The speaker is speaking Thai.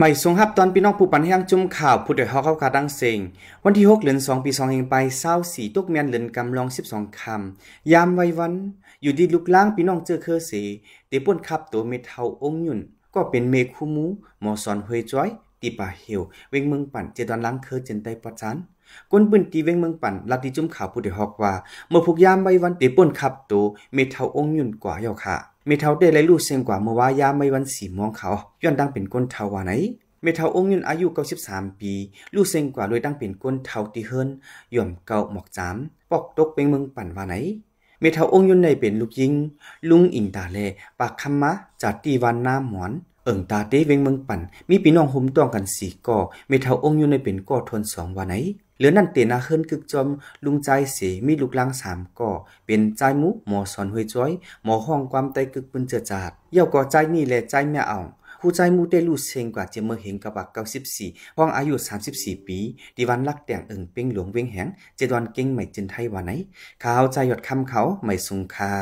ไม่ทรงหับตอนพี่น้องผู้ปันแห้งจุ่มข่าวผู้โดยฮอกเข้าคาดังเซง วันที่6เหรินสองปีสองเฮงไปเศร้าสีตุกเมียนเหรินกำลองสสิบองคำยามไววันอยู่ดีลุกล้างพี่น้องเจอเคอสีเตป่นขับตัวเมทเทาองยุ่นก็เป็นเมคูมูหมอสอนเฮยจ้อยตีป่าเหีวเวงเมืองปั่นเจตอนล้างเคอเจนไตปอจันก้นปืนตีเวงเมืองปั่นลัดดีจุ่มข่าวผู้โดยฮอกว่าเมื่อพวกยามไววันเตป่นขับตัวเมทเทาองยุ่นกว่าเหี่ยวค่ะเมทาลเดแลลูเซงกว่าเมื่อวายาไม่วันสีมองเขาย้อนดังเป็นก้นเทาวาไหน เมทาองยุนอายุเก้าสสิบามปี ลูเซงกว่าเลยดังเป็นก้นเทาตีเฮินย่อมเก่าหมอกจามปอกตกเป็นเมืองปั่นวาไหน เมทาองยุนในเป็นลูกยิง ลุงอินตาเลปากคำมะจัดตีวันน้ำหมอนเอิงตาเตเวงเมืองปั่น มีพี่น้องห่มตองกันสี่ก่อเมทาองอยู่ในเป็นก่อทนสองวันไหน เหลือนั่นเตนาเฮินกึกจอมลุงใจเสียมีลูกลังสามก่อ เป็นใจมุ หมอสอนห้วยจ้อย หมอห้องความใจกึกบุญเจอจาดเย่าก่อใจนี่แหละใจแม่อองผู้ใจมูเตลูเซงกว่าเจมเมอเหงกะบักเก้าสิบสี่ห้องอายุสามสิบสี่ปีดีวันรักแต่งเอิงเป้งหลวงเวงแหง เจดวันเก่งใหม่จินไทยวันไหนข่าวใจหยดคำเขาใหม่สุงคา